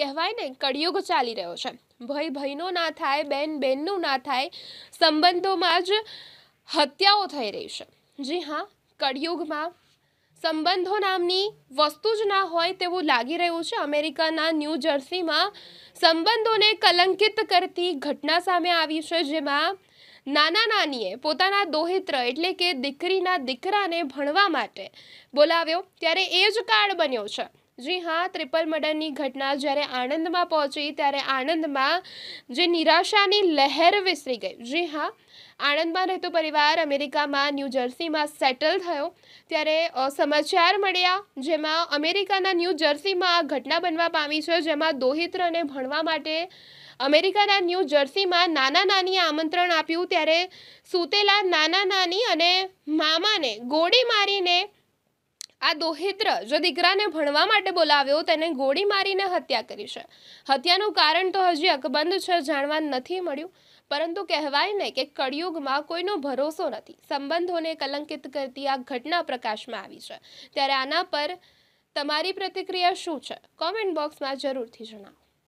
કહેવાય ને કળિયુગ ચાલી રહ્યો છે ભાઈ ભાઈનો ના થાય બેન બેનનું ના થાય સંબંધોમાં જ હત્યાઓ થઈ રહી છે જી હા કળિયુગમાં સંબંધો નામની વસ્તુ જ ના હોય તેવું લાગી રહ્યું છે અમેરિકાના ન્યૂ જર્સીમાં સંબંધોને કલંકિત કરતી ઘટના સામે આવી છે જેમાં નાના નાનીએ પોતાના દોહિત્ર એટલે કે દીકરીના દીકરાને ભણવા માટે બોલાવ્યો ત્યારે એ જ કાર્ડ બન્યો છે જી હા ટ્રિપલ મર્ડરની ઘટના જ્યારે આણંદમાં પહોંચી ત્યારે આણંદમાં જે નિરાશાની લહેર વિસરી ગઈ જી હા આણંદમાં રહેતો પરિવાર અમેરિકામાં ન્યૂ જર્સીમાં સેટલ થયો ત્યારે સમાચાર મળ્યા જેમાં અમેરિકાના ન્યૂ જર્સીમાં આ ઘટના બનવા પામી છે જેમાં દોહિત્રને ભણવા માટે અમેરિકાના ન્યૂ જર્સીમાં નાના નાની આમંત્રણ આપ્યું ત્યારે સૂતેલા નાના નાની અને મામાને ગોળી મારીને આ દોહિત્ર જો દીકરાને ભણવા માટે બોલાવ્યો તેને ગોળી મારીને હત્યા કરી છે હત્યાનું કારણ તો હજી અકબંધ છે જાણવા નથી મળ્યું પરંતુ કહેવાય ને કે કળિયુગમાં કોઈનો ભરોસો નથી સંબંધોને કલંકિત કરતી આ ઘટના પ્રકાશમાં આવી છે ત્યારે આના પર તમારી પ્રતિક્રિયા શું છે કોમેન્ટ બોક્સમાં જરૂરથી જણાવો